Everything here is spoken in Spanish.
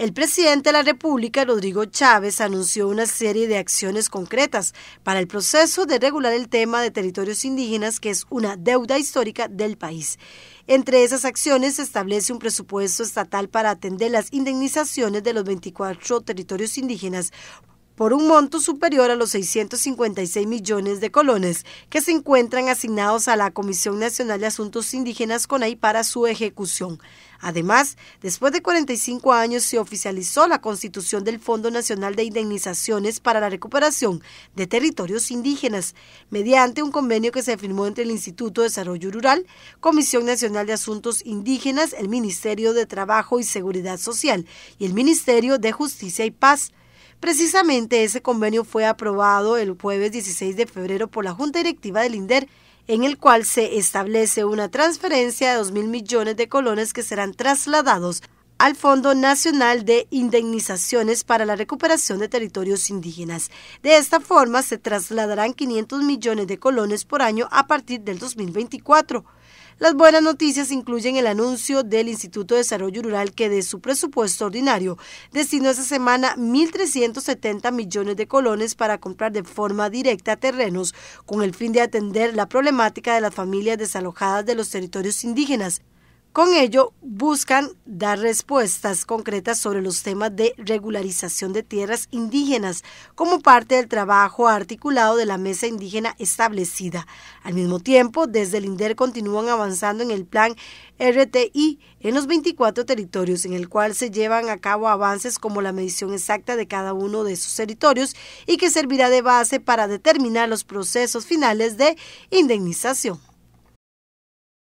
El presidente de la República, Rodrigo Chávez, anunció una serie de acciones concretas para el proceso de regular el tema de territorios indígenas, que es una deuda histórica del país. Entre esas acciones se establece un presupuesto estatal para atender las indemnizaciones de los 24 territorios indígenas por un monto superior a los 656 millones de colones que se encuentran asignados a la Comisión Nacional de Asuntos Indígenas CONAI para su ejecución. Además, después de 45 años se oficializó la constitución del Fondo Nacional de Indemnizaciones para la Recuperación de Territorios Indígenas, mediante un convenio que se firmó entre el Instituto de Desarrollo Rural, Comisión Nacional de Asuntos Indígenas, el Ministerio de Trabajo y Seguridad Social y el Ministerio de Justicia y Paz. Precisamente ese convenio fue aprobado el jueves 16 de febrero por la Junta Directiva del INDER, en el cual se establece una transferencia de 2.000 millones de colones que serán trasladados al Fondo Nacional de Indemnizaciones para la Recuperación de Territorios Indígenas. De esta forma, se trasladarán 500 millones de colones por año a partir del 2024. Las buenas noticias incluyen el anuncio del Instituto de Desarrollo Rural que de su presupuesto ordinario destinó esta semana 1.370 millones de colones para comprar de forma directa terrenos con el fin de atender la problemática de las familias desalojadas de los territorios indígenas con ello, buscan dar respuestas concretas sobre los temas de regularización de tierras indígenas como parte del trabajo articulado de la mesa indígena establecida. Al mismo tiempo, desde el INDER continúan avanzando en el plan RTI en los 24 territorios, en el cual se llevan a cabo avances como la medición exacta de cada uno de esos territorios y que servirá de base para determinar los procesos finales de indemnización.